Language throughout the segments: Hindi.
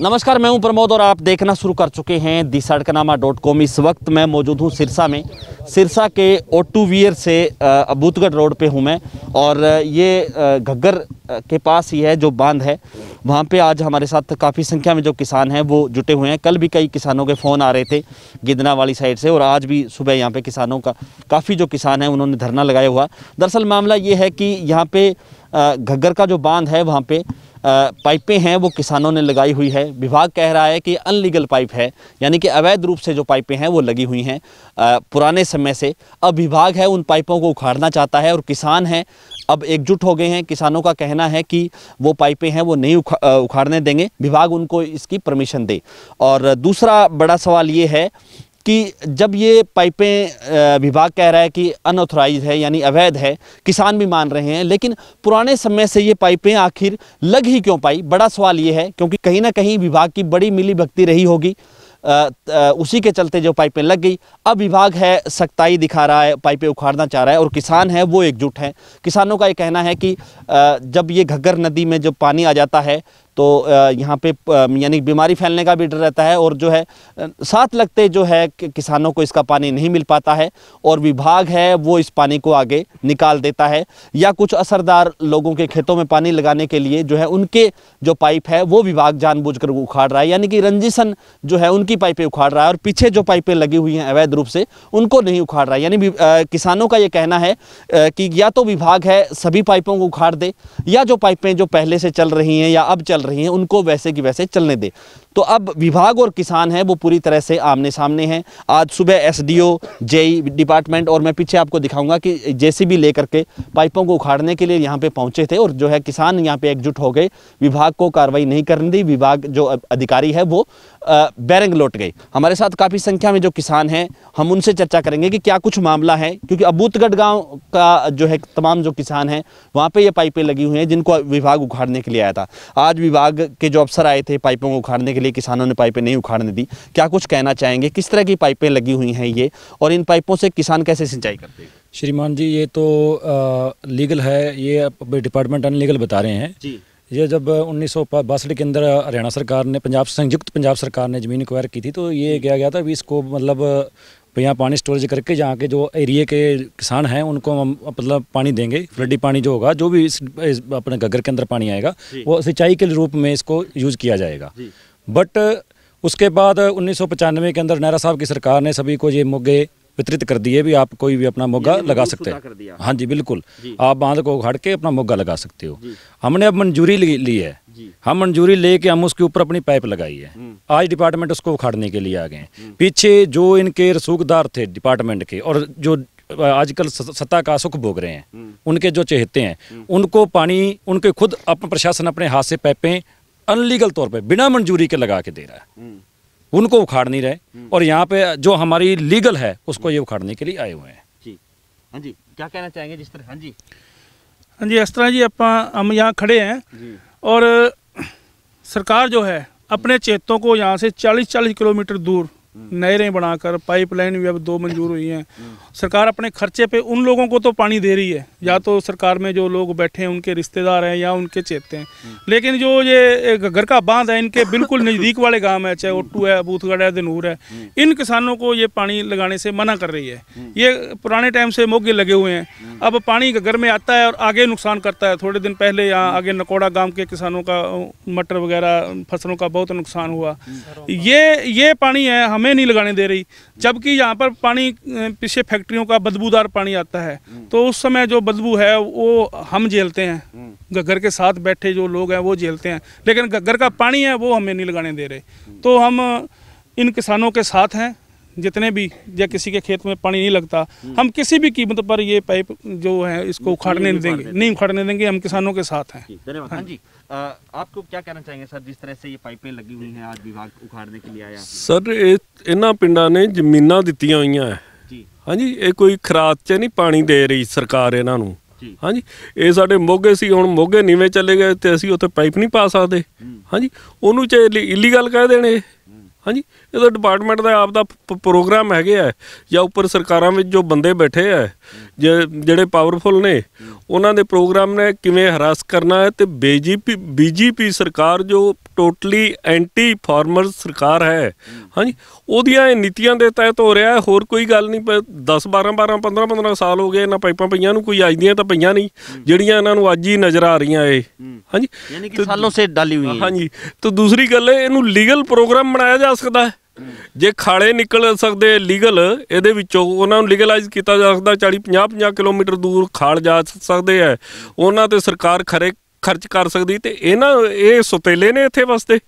नमस्कार मैं हूं प्रमोद और आप देखना शुरू कर चुके हैं दी सड़कनामा डॉट कॉम इस वक्त मैं मौजूद हूं सिरसा में सिरसा के ओटू वियर से अबूतगढ़ रोड पे हूं मैं और ये घग्गर के पास ही है जो बांध है वहाँ पे आज हमारे साथ काफ़ी संख्या में जो किसान हैं वो जुटे हुए हैं कल भी कई किसानों के फ़ोन आ रहे थे गिदना वाली साइड से और आज भी सुबह यहाँ पे किसानों का काफ़ी जो किसान हैं उन्होंने धरना लगाया हुआ दरअसल मामला ये है कि यहाँ पे घग्गर का जो बांध है वहाँ पे पाइपें हैं वो किसानों ने लगाई हुई है विभाग कह रहा है कि अनलीगल पाइप है यानी कि अवैध रूप से जो पाइपें हैं वो लगी हुई हैं पुराने समय से अब विभाग है उन पाइपों को उखाड़ना चाहता है और किसान हैं अब एकजुट हो गए हैं किसानों का कहना है कि वो पाइपें हैं वो नहीं उखाड़ने देंगे विभाग उनको इसकी परमिशन दे और दूसरा बड़ा सवाल ये है कि जब ये पाइपें विभाग कह रहा है कि अनऑथोराइज है यानी अवैध है किसान भी मान रहे हैं लेकिन पुराने समय से ये पाइपें आखिर लग ही क्यों पाई बड़ा सवाल ये है क्योंकि कहीं ना कहीं विभाग की बड़ी मिली भक्ति रही होगी उसी के चलते जो पाइपें लग गई अब विभाग है सख्ताई दिखा रहा है पाइपें उखाड़ना चाह रहा है और किसान है वो एकजुट हैं किसानों का ये कहना है कि जब ये घग्गर नदी में जब पानी आ जाता है तो यहाँ पे यानी बीमारी फैलने का भी डर रहता है और जो है साथ लगते जो है किसानों को इसका पानी नहीं मिल पाता है और विभाग है वो इस पानी को आगे निकाल देता है या कुछ असरदार लोगों के खेतों में पानी लगाने के लिए जो है उनके जो पाइप है वो विभाग जानबूझकर उखाड़ रहा है यानी कि रंजिशन जो है उनकी पाइपें उखाड़ रहा है और पीछे जो पाइपें लगी हुई हैं अवैध रूप से उनको नहीं उखाड़ रहा है यानी किसानों का ये कहना है कि या तो विभाग है सभी पाइपों को उखाड़ दे या जो पाइपें जो पहले से चल रही हैं या अब चल रही हैं उनको वैसे कि वैसे चलने दें तो अब विभाग और किसान है वो पूरी तरह से आमने सामने हैं आज सुबह एस डी जेई डिपार्टमेंट और मैं पीछे आपको दिखाऊंगा कि जेसीबी लेकर के पाइपों को उखाड़ने के लिए यहाँ पे पहुँचे थे और जो है किसान यहाँ पे एकजुट हो गए विभाग को कार्रवाई नहीं करने दी विभाग जो अधिकारी है वो बैरंग लौट गई हमारे साथ काफ़ी संख्या में जो किसान हैं हम उनसे चर्चा करेंगे कि क्या कुछ मामला है क्योंकि अबूतगढ़ गाँव का जो है तमाम जो किसान हैं वहाँ पर ये पाइपें लगी हुई हैं जिनको विभाग उखाड़ने के लिए आया था आज विभाग के जो अफसर आए थे पाइपों को उखाड़ने के लिए लिए किसानों ने पाइपें नहीं उखाड़ने दी क्या कुछ कहना चाहेंगे किस तरह की पाइपें लगी हुई हैं ये और इन पाइपों से किसान कैसे सिंचाई करते हैं श्रीमान जी ये तो आ, लीगल है ये डिपार्टमेंट अनलीगल बता रहे हैं जी ये जब उन्नीस के अंदर हरियाणा सरकार ने पंजाब संयुक्त पंजाब सरकार ने ज़मीन एक्वायर की थी तो ये किया गया था भी इसको मतलब यहाँ पानी स्टोरेज करके जहाँ के जो एरिए के किसान हैं उनको हम मतलब पानी देंगे फ्लडी पानी जो होगा जो भी इस, इस अपने घग्गर के अंदर पानी आएगा वो सिंचाई के रूप में इसको यूज़ किया जाएगा बट उसके बाद उन्नीस के अंदर नेहरा साहब की सरकार ने सभी को ये मुगे वितरित कर दिए भी आप कोई भी अपना मोगा लगा सकते हैं हाँ जी बिल्कुल जी। आप बांध को उखाड़ के अपना मोगा लगा सकते हो हमने अब मंजूरी ली, ली है हम मंजूरी लेके हम उसके ऊपर अपनी पाइप लगाई है हम्म। आज डिपार्टमेंट उसको उखाड़ने के लिए आ गए हम्म। पीछे जो इनके रसूखदार थे डिपार्टमेंट के और जो आजकल सत्ता का सुख भोग रहे हैं हम्म। उनके जो चेहते हैं उनको पानी उनके खुद अपना प्रशासन अपने हाथ से पैपें अनलीगल तौर पे बिना मंजूरी के लगा के दे रहा है उनको उखाड़ नहीं रहे और यहाँ पे जो हमारी लीगल है उसको ये उखाड़ने के लिए आए हुए हैं जी हाँ जी क्या कहना चाहेंगे जिस तरह हाँ जी हाँ जी इस तरह जी आप हम यहाँ खड़े हैं और सरकार जो है अपने चेतों को यहाँ से 40-40 किलोमीटर दूर नहरें बनाकर पाइपलाइन भी अब दो मंजूर हुई हैं सरकार अपने खर्चे पे उन लोगों को तो पानी दे रही है या तो सरकार में जो लोग बैठे हैं उनके रिश्तेदार हैं या उनके चेते हैं लेकिन जो ये घर का बांध है इनके बिल्कुल नज़दीक वाले गांव है चाहे ओटू है बूथगढ़ है दिनूर है इन किसानों को ये पानी लगाने से मना कर रही है ये पुराने टाइम से मोगे लगे हुए हैं अब पानी घर में आता है और आगे नुकसान करता है थोड़े दिन पहले यहाँ आगे नकोड़ा गाँव के किसानों का मटर वगैरह फसलों का बहुत नुकसान हुआ ये ये पानी है हमें हमें नहीं लगाने दे रही जबकि यहाँ पर पानी पीछे फैक्ट्रियों का बदबूदार पानी आता है हम्म। तो उस समय जो बदबू है वो हम झेलते हैं हम्म। गग्गर के साथ बैठे जो लोग हैं वो झेलते हैं लेकिन गग्गर का पानी है वो हमें नहीं लगाने दे रहे तो हम इन किसानों के साथ हैं जितने भी या किसी के खेत में पानी नहीं लगता हम किसी भी कीमत पर ये पाइप जो है इसको उखाड़ने नहीं देंगे नहीं उखाड़ने देंगे हम किसानों के साथ हैं धन्यवाद जी आपको क्या ਕਹਿਣਾ ਚਾਹੀਏ ਸਰ ਜਿਸ ਤਰ੍ਹਾਂ ਸੇ ਇਹ ਪਾਈਪਾਂ ਲੱਗੀ ਹੋਈ ਹੈ ਅੱਜ ਵਿਭਾਗ ਉਖਾੜਨੇ ਕੇ ਲਈ ਆਇਆ ਸਰ ਇਹ ਇਹਨਾਂ ਪਿੰਡਾਂ ਨੇ ਜ਼ਮੀਨਾਂ ਦਿੱਤੀਆਂ ਹੋਈਆਂ ਹੈ ਜੀ ਹਾਂਜੀ ਇਹ ਕੋਈ ਖਰਾਤ 'ਚ ਨਹੀਂ ਪਾਣੀ ਦੇ ਰਹੀ ਸਰਕਾਰ ਇਹਨਾਂ ਨੂੰ ਹਾਂਜੀ ਇਹ ਸਾਡੇ ਮੋਗੇ ਸੀ ਹੁਣ ਮੋਗੇ ਨੀਵੇਂ ਚਲੇ ਗਏ ਤੇ ਅਸੀਂ ਉੱਥੇ ਪਾਈਪ ਨਹੀਂ ਪਾ ਸਕਦੇ ਹਾਂਜੀ ਉਹਨੂੰ ਚਾਹੇ ਇਲੀਗਲ ਕਹਿ ਦੇਣੇ ਹਾਂਜੀ ਇਹ ਤਾਂ ਡਿਪਾਰਟਮੈਂਟ ਦਾ ਆਪ ਦਾ ਪ੍ਰੋਗਰਾਮ ਹੈਗੇ ਆ ਜਾਂ ਉੱਪਰ ਸਰਕਾਰਾਂ ਵਿੱਚ ਜੋ ਬੰਦੇ ਬੈਠੇ ਆ ਜਿਹੜੇ ਪਾਵਰਫੁਲ ਨੇ ਉਹਨਾਂ ਦੇ ਪ੍ਰੋਗਰਾਮ ਨੇ ਕਿਵੇਂ ਹਰਾਸ ਕਰਨਾ ਹੈ ਤੇ ਬੀਜੀਪੀ ਬੀਜੀਪੀ ਸਰਕਾਰ ਜੋ ਟੋਟਲੀ ਐਂਟੀ ਫਾਰਮਰ ਸਰਕਾਰ ਹੈ ਹਾਂਜੀ ਉਹਦੀਆਂ ਇਹ ਨੀਤੀਆਂ ਦੇ ਤਹਿਤ ਹੋ ਰਿਹਾ ਹੈ ਹੋਰ ਕੋਈ ਗੱਲ ਨਹੀਂ 10 12 12 15 15 ਸਾਲ ਹੋ ਗਏ ਇਹਨਾਂ ਪਾਈਪਾਂ ਪਈਆਂ ਨੂੰ ਕੋਈ ਅੱਜ ਦੀਆਂ ਤਾਂ ਪਈਆਂ ਨਹੀਂ ਜਿਹੜੀਆਂ ਇਹਨਾਂ ਨੂੰ ਅੱਜ ਹੀ ਨਜ਼ਰ ਆ ਰਹੀਆਂ ਏ ਹਾਂਜੀ ਯਾਨੀ ਕਿ ਸਾਲੋਂ ਸੇ ਡਾਲੀ ਹੋਈ ਹੈ ਹਾਂਜੀ ਤੇ ਦੂਸਰੀ ਗੱਲ ਹੈ ਇਹਨੂੰ ਲੀਗਲ ਪ੍ਰੋਗਰਾਮ ਬਣਾਇਆ ਜਾ ਸਕਦਾ ਜੇ ਖਾਲੇ ਨਿਕਲ ਸਕਦੇ ਲੀਗਲ ਇਹਦੇ ਵਿੱਚੋਂ ਉਹਨਾਂ ਨੂੰ ਲੀਗਲਾਈਜ਼ ਕੀਤਾ ਜਾ ਸਕਦਾ 40 50 50 ਕਿਲੋਮੀਟਰ ਦੂਰ ਖਾਲ ਜਾ ਸਕਦੇ ਆ ਉਹਨਾਂ ਤੇ ਸਰਕਾਰ ਖਰੇ ਖਰਚ ਕਰ ਸਕਦੀ ਤੇ ਇਹਨਾਂ ਇਹ ਸੁਤੇਲੇ ਨੇ ਇੱਥੇ ਵਸਦੇ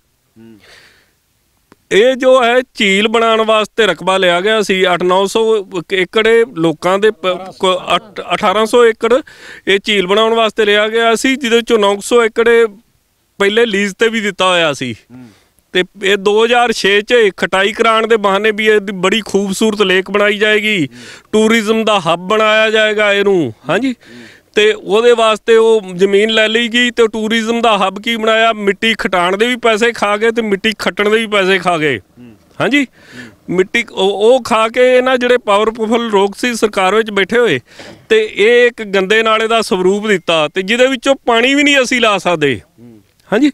ਇਹ ਜੋ ਹੈ ਝੀਲ ਬਣਾਉਣ ਵਾਸਤੇ ਰਕਬਾ ਲਿਆ ਗਿਆ ਸੀ 8900 ਏਕੜੇ ਲੋਕਾਂ ਦੇ 1800 ਏਕੜ ਇਹ ਝੀਲ ਬਣਾਉਣ ਵਾਸਤੇ ਲਿਆ ਗਿਆ ਸੀ ਜਿਹਦੇ ਵਿੱਚੋਂ 900 ਏਕੜੇ ਪਹਿਲੇ ਲੀਜ਼ ਤੇ ਵੀ ਦਿੱਤਾ ਹੋਇਆ ਸੀ ਤੇ ਇਹ 2006 ਚ ਖਟਾਈ ਕਰਾਣ ਦੇ ਬਹਾਨੇ ਵੀ ਇਹ ਬੜੀ ਖੂਬਸੂਰਤ ਲੇਕ ਬਣਾਈ ਜਾਏਗੀ ਟੂਰਿਜ਼ਮ ਦਾ ਹੱਬ ਬਣਾਇਆ ਜਾਏਗਾ ਇਹਨੂੰ ਹਾਂਜੀ ਤੇ ਉਹਦੇ ਵਾਸਤੇ ਉਹ ਜ਼ਮੀਨ ਲੈ ਲਈ ਗਈ ਤੇ ਟੂਰਿਜ਼ਮ ਦਾ ਹੱਬ ਕੀ ਬਣਾਇਆ ਮਿੱਟੀ ਖਟਾਣ ਦੇ ਵੀ ਪੈਸੇ ਖਾ ਗਏ ਤੇ ਮਿੱਟੀ ਖੱਟਣ ਦੇ ਵੀ ਪੈਸੇ ਖਾ ਗਏ ਹਾਂਜੀ ਮਿੱਟੀ ਉਹ ਖਾ ਕੇ ਇਹਨਾਂ ਜਿਹੜੇ ਪਾਵਰਫੁਲ ਲੋਕ ਸੀ ਸਰਕਾਰ ਵਿੱਚ ਬੈਠੇ ਹੋਏ ਤੇ ਇਹ ਇੱਕ ਗੰਦੇ ਨਾਲੇ ਦਾ ਸਰੂਪ ਦਿੱਤਾ ਤੇ ਜਿਹਦੇ ਵਿੱਚੋਂ ਪਾਣੀ ਵੀ ਨਹੀਂ ਅਸੀਂ ਲਾ ਸਕਦੇ ਹਾਂਜੀ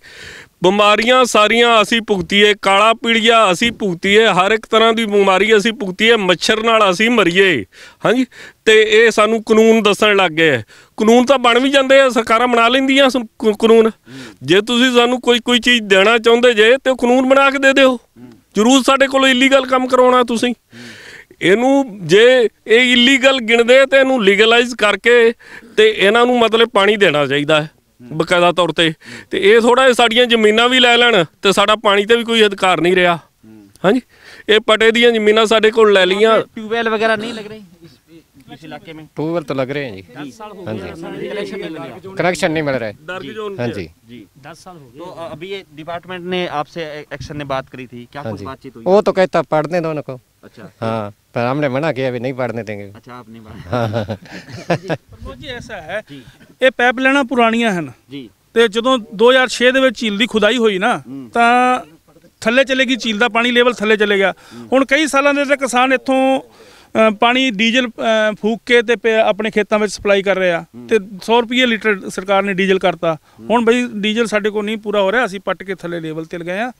ਬਿਮਾਰੀਆਂ ਸਾਰੀਆਂ ਅਸੀਂ ਭੁਗਤੀਏ ਕਾਲਾ ਪੀੜੀਆ ਅਸੀਂ ਭੁਗਤੀਏ ਹਰ ਇੱਕ ਤਰ੍ਹਾਂ ਦੀ ਬਿਮਾਰੀ ਅਸੀਂ ਭੁਗਤੀਏ ਮੱਛਰ ਨਾਲ ਅਸੀਂ ਮਰੀਏ ਹਾਂਜੀ ਤੇ ਇਹ ਸਾਨੂੰ ਕਾਨੂੰਨ ਦੱਸਣ ਲੱਗ ਗਏ ਕਾਨੂੰਨ ਤਾਂ ਬਣ ਵੀ ਜਾਂਦੇ ਆ ਸਰਕਾਰਾਂ ਬਣਾ ਲੈਂਦੀਆਂ ਕਾਨੂੰਨ ਜੇ ਤੁਸੀਂ ਸਾਨੂੰ ਕੋਈ ਕੋਈ ਚੀਜ਼ ਦੇਣਾ ਚਾਹੁੰਦੇ ਜੇ ਤੇ ਕਾਨੂੰਨ ਬਣਾ ਕੇ ਦੇ ਦਿਓ ਜ਼ਰੂਰ ਸਾਡੇ ਕੋਲ ਇਲੀਗਲ ਕੰਮ ਕਰਾਉਣਾ ਤੁਸੀਂ ਇਹਨੂੰ ਜੇ ਇਹ ਇਲੀਗਲ ਗਿਣਦੇ ਤੇ ਇਹਨੂੰ ਲੀਗਲਾਈਜ਼ ਕਰਕੇ ਤੇ ਇਹਨਾਂ ਨੂੰ ਮਤਲਬ ਪਾਣੀ ਦੇਣਾ ਚਾਹੀਦਾ ਹੈ ਬਕਾਇਦਾ ਤੌਰ ਤੇ ਤੇ ਇਹ ਥੋੜਾ ਸਾਡੀਆਂ ਜ਼ਮੀਨਾਂ ਵੀ ਲੈ ਲੈਣ ਤੇ ਸਾਡਾ ਪਾਣੀ ਤੇ ਵੀ ਕੋਈ ਅਧਿਕਾਰ ਨਹੀਂ ਰਿਹਾ ਹਾਂਜੀ ਇਹ ਪਟੇ ਦੀਆਂ ਜ਼ਮੀਨਾਂ ਸਾਡੇ ਕੋਲ ਲੈ ਲੀਆਂ ਟਿਊਬਵੈਲ ਵਗੈਰਾ ਨਹੀਂ ਲੱਗ ਰਹੇ ਇਸ ਇਲਾਕੇ ਵਿੱਚ ਟਿਊਬਵੈਲ ਤਾਂ ਲੱਗ ਰਹੇ ਹਨ ਜੀ 10 ਸਾਲ ਹੋ ਗਏ ਕਨੈਕਸ਼ਨ ਨਹੀਂ ਮਿਲ ਰਿਹਾ ਡਾਰਕ ਜੀ ਹਾਂਜੀ ਜੀ 10 ਸਾਲ ਹੋ ਗਏ ਤੋਂ ਅਭੀ ਇਹ ਡਿਪਾਰਟਮੈਂਟ ਨੇ ਆਪਸੇ ਐਕਸ਼ਨ ਨੇ ਬਾਤ ਕਰੀ ਥੀ ਕੀ ਕੁਝ ਚੀਤ ਹੋਈ ਉਹ ਤਾਂ ਕਹਿੰਦਾ ਪੜਨੇ ਦੋਨੋਂ ਕੋ अच्छा हाँ पर हमने मना किया अभी नहीं पढ़ने देंगे अच्छा आप नहीं ਪੜ੍ਹਨਾ ਪ੍ਰਮੋਦ ਜੀ ਐਸਾ ਹੈ ਜੀ ਇਹ ਪੈਪ ਲੈਣਾ ਪੁਰਾਣੀਆਂ ਹਨ ਜੀ ਤੇ ਜਦੋਂ 2006 ਦੇ ਵਿੱਚ ਝੀਲ ਦੀ ਖੁਦਾਈ ਹੋਈ ਨਾ ਤਾਂ ਥੱਲੇ ਚਲੇ ਗਈ ਝੀਲ ਦਾ ਪਾਣੀ ਲੈਵਲ ਥੱਲੇ ਚਲੇ ਗਿਆ ਹੁਣ ਕਈ ਸਾਲਾਂ ਦੇ ਤਾਂ ਕਿਸਾਨ ਇੱਥੋਂ ਪਾਣੀ ਡੀਜ਼ਲ ਫੂਕ ਕੇ ਤੇ ਆਪਣੇ ਖੇਤਾਂ ਵਿੱਚ ਸਪਲਾਈ ਕਰ ਰਹੇ ਆ ਤੇ 100 ਰੁਪਏ ਲੀਟਰ ਸਰਕਾਰ ਨੇ ਡੀਜ਼ਲ ਕਰਤਾ ਹੁਣ ਬਈ ਡੀਜ਼ਲ ਸਾਡੇ ਕੋਲ ਨਹੀਂ ਪੂਰਾ ਹੋ ਰਿਹਾ ਅਸੀਂ ਪੱਟ ਕੇ ਥੱਲੇ ਲੈਵਲ ਤੇ ਲਗਾਇਆ ਆ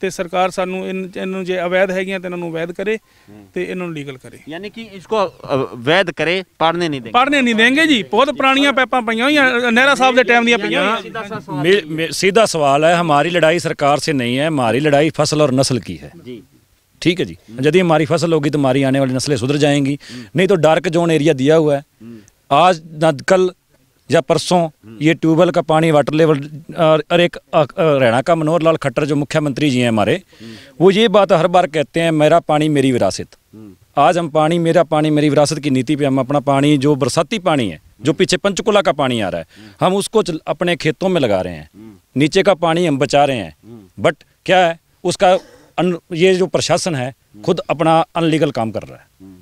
ਤੇ ਸਰਕਾਰ ਸਾਨੂੰ ਇਹਨੂੰ ਜੇ ਅਵੈਧ ਹੈਗੀਆਂ ਤੇ ਇਹਨਾਂ ਨੂੰ ਵੈਧ ਕਰੇ ਤੇ ਇਹਨਾਂ ਨੂੰ ਲੀਗਲ ਕਰੇ ਯਾਨੀ ਕਿ ਇਸਕੋ ਵੈਧ ਕਰੇ ਪੜਨੇ ਨਹੀਂ ਦੇਣਗੇ ਪੜਨੇ ਨਹੀਂ ਦੇਣਗੇ ਜੀ ਬਹੁਤ ਪੁਰਾਣੀਆਂ ਪੈਪਾਂ ਪਈਆਂ ਹੋਈਆਂ ਨਹਿਰਾ ਸਾਹਿਬ ਦੇ ਟਾਈਮ ਦੀਆਂ ਪਈਆਂ ਸਿੱਧਾ ਸਵਾਲ ਹੈ ਹਮਾਰੀ ਲੜਾਈ ਸਰਕਾਰ ਸੇ ਨਹੀਂ ਹੈ ਹਮਾਰੀ ਲੜਾਈ ਫਸਲ ਔਰ ਨਸਲ ਕੀ ਹੈ ਜੀ ठीक है जी यदि हमारी फसल होगी तो हमारी आने वाली नस्लें सुधर जाएंगी नहीं तो डार्क जोन एरिया दिया हुआ है आज ना कल या परसों ये ट्यूबवेल का पानी वाटर लेवल और एक हरियाणा का मनोहर लाल खट्टर जो मुख्यमंत्री जी हैं हमारे वो ये बात हर बार कहते हैं मेरा पानी मेरी विरासत आज हम पानी मेरा पानी मेरी विरासत की नीति पे हम अपना पानी जो बरसाती पानी है जो पीछे पंचकुला का पानी आ रहा है हम उसको अपने खेतों में लगा रहे हैं नीचे का पानी हम बचा रहे हैं बट क्या है उसका अन ये जो प्रशासन है खुद अपना अनलीगल काम कर रहा है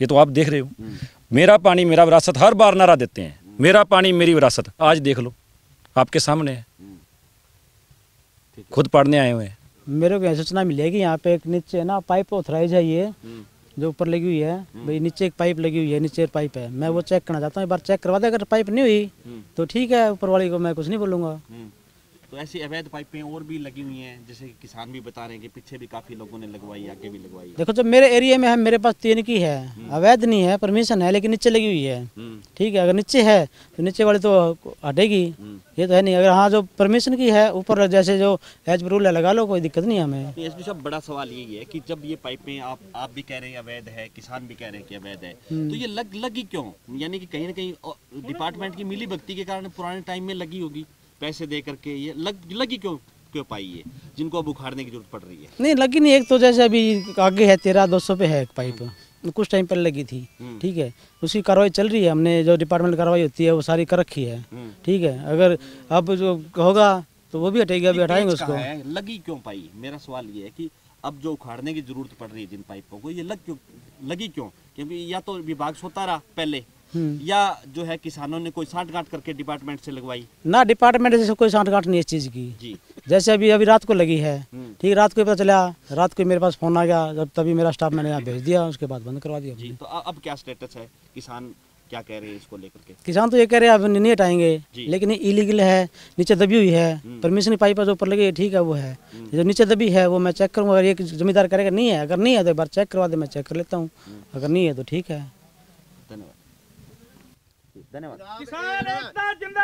ये तो आप देख रहे हो मेरा पानी मेरा विरासत हर बार नारा देते हैं मेरा पानी मेरी विरासत आज देख लो आपके सामने है खुद पढ़ने आए हुए हैं मेरे को यह सूचना मिली है कि यहाँ पे एक नीचे ना पाइप ऑथराइज है ये जो ऊपर लगी हुई है भाई नीचे एक पाइप लगी हुई है नीचे एक पाइप है मैं वो चेक करना चाहता हूँ एक बार चेक करवा दे अगर पाइप नहीं हुई तो ठीक है ऊपर वाली को मैं कुछ नहीं बोलूँगा तो ऐसी अवैध पाइपें और भी लगी हुई हैं जैसे किसान भी बता रहे हैं कि पीछे भी काफ़ी लोगों ने लगवाई आगे भी लगवाई देखो जब मेरे एरिया में है मेरे पास तीन की है हम्म। अवैध नहीं है परमिशन है लेकिन नीचे लगी हुई है हम्म। ठीक है अगर नीचे है तो नीचे वाली तो हटेगी हम्म। ये तो है नहीं अगर हाँ जो परमिशन की है ऊपर जैसे जो एच रूल है लगा लो कोई दिक्कत नहीं हमें एस तो साहब बड़ा सवाल यही है कि जब ये पाइपें आप आप भी कह रहे हैं अवैध है किसान भी कह रहे हैं कि अवैध है तो ये लग लगी क्यों यानी कि कहीं ना कहीं डिपार्टमेंट की मिली भक्ति के कारण पुराने टाइम में लगी होगी पैसे दे करके ये लग लगी क्यों क्यों पाई है जिनको अब उखाड़ने की जरूरत पड़ रही है नहीं लगी नहीं एक तो जैसे अभी आगे है तेरह दो सौ पे है एक पाइप हम्म। कुछ टाइम पहले लगी थी हम्म। ठीक है उसकी कार्रवाई चल रही है हमने जो डिपार्टमेंट कार्रवाई होती है वो सारी कर रखी है हम्म। ठीक है अगर अब जो होगा तो वो भी हटेगी अभी हटाएंगे उसको लगी क्यों पाई मेरा सवाल ये है कि अब जो उखाड़ने की जरूरत पड़ रही है जिन पाइपों को ये लग क्यों लगी क्यों क्योंकि या तो विभाग सोता रहा पहले हम्म। या जो है किसानों ने कोई साठ गांठ करके डिपार्टमेंट से लगवाई ना डिपार्टमेंट से कोई साठ गांठ नहीं इस चीज़ की जी जैसे अभी अभी रात को लगी है हम्म। ठीक रात को पता चला रात को मेरे पास फोन आ गया जब तभी मेरा स्टाफ मैंने यहाँ भेज दिया उसके बाद बंद करवा दिया जी तो अब क्या स्टेटस है किसान क्या कह रहे हैं इसको लेकर के किसान तो ये कह रहे हैं अब नहीं हटाएंगे लेकिन इलीगल है नीचे दबी हुई है परमिशन हम्म। पाइप जो ऊपर लगी ठीक है वो है जो नीचे दबी है वो मैं चेक करूँगा अगर एक जमींदार करेगा नहीं है अगर नहीं है तो एक बार चेक करवा दे मैं चेक कर लेता हूँ अगर नहीं है तो ठीक है धन्यवाद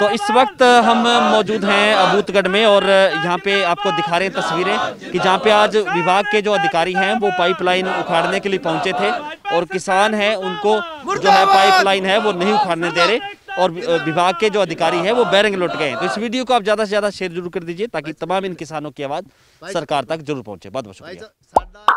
तो इस वक्त हम मौजूद हैं अबूतगढ़ में और यहाँ पे आपको दिखा रहे हैं तस्वीरें कि जहाँ पे आज विभाग के जो अधिकारी हैं वो पाइपलाइन उखाड़ने के लिए पहुंचे थे और किसान हैं उनको जो है पाइपलाइन है वो नहीं उखाड़ने दे रहे और विभाग के जो अधिकारी हैं वो बैरंग लौट गए हैं तो इस वीडियो को आप ज़्यादा से ज़्यादा शेयर जरूर कर दीजिए ताकि तमाम इन किसानों की आवाज़ सरकार तक जरूर पहुँचे बहुत बहुत शुक्रिया